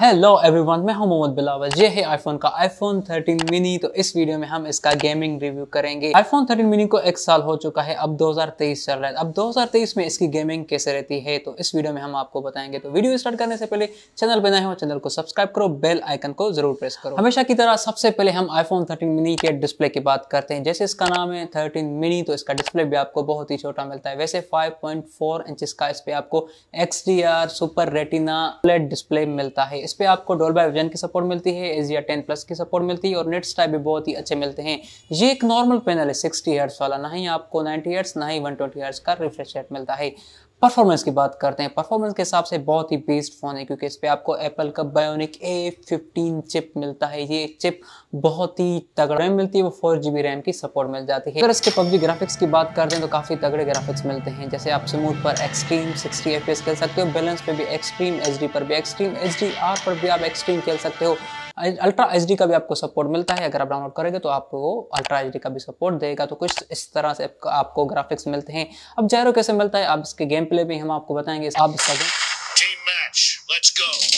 hello everyone मैं हूं मोहम्मद बिलावल ये है आईफोन का आईफोन 13 मिनी तो इस वीडियो में हम इसका गेमिंग रिव्यू करेंगे आईफोन 13 मिनी को एक साल हो चुका है अब 2023 चल रहा है अब 2023 में इसकी गेमिंग कैसे रहती है तो इस वीडियो में हम आपको बताएंगे तो वीडियो स्टार्ट करने से पहले चैनल बनाए हो चैनल को सब्सक्राइब करो बेल आइकन को जरूर प्रेस करो हमेशा की तरह सबसे पहले हम आईफोन थर्टीन मिनी के डिस्प्ले की बात करते हैं जैसे इसका नाम है थर्टीन मिनी तो इसका डिस्प्ले भी आपको बहुत ही छोटा मिलता है वैसे फाइव पॉइंट का इस पे आपको एक्स सुपर रेटिना डिस्प्ले मिलता है इस पर आपको डोल विजन की सपोर्ट मिलती है एजिया टेन प्लस की सपोर्ट मिलती है और नेट्स टाइप भी बहुत ही अच्छे मिलते हैं ये एक नॉर्मल पैनल है सिक्सटी हर्ट्स वाला ना ही आपको नाइन्टी हर्ट्स ना ही वन ट्वेंटी हर्ट्स का रिफ्रेश रेट मिलता है परफॉर्मेंस की बात करते हैं परफॉर्मेंस के हिसाब से बहुत ही बेस्ट फ़ोन है क्योंकि इस पर आपको एप्पल का बायोनिक ए फिफ्टीन चिप मिलता है ये चिप बहुत ही तगड़ा रैम मिलती है वो फोर जी रैम की सपोर्ट मिल जाती है अगर इसके पबजी ग्राफिक्स की बात करते हैं तो काफ़ी तगड़े ग्राफिक्स मिलते हैं जैसे आप स्मूथ पर एक्सट्रीम सिक्सटी एफ खेल सकते हो बैलेंस पर भी एक्सट्रीम एच पर भी एक्सट्रीम एच पर भी आप एक्सट्रीम खेल सकते हो अल्ट्रा एच का भी आपको सपोर्ट मिलता है अगर आप डाउनलोड करेंगे तो आपको अल्ट्रा एच का भी सपोर्ट देगा तो कुछ इस तरह से आपको ग्राफिक्स मिलते हैं अब जैरो कैसे मिलता है आप इसके गेम प्ले भी हम आपको बताएंगे आप इसका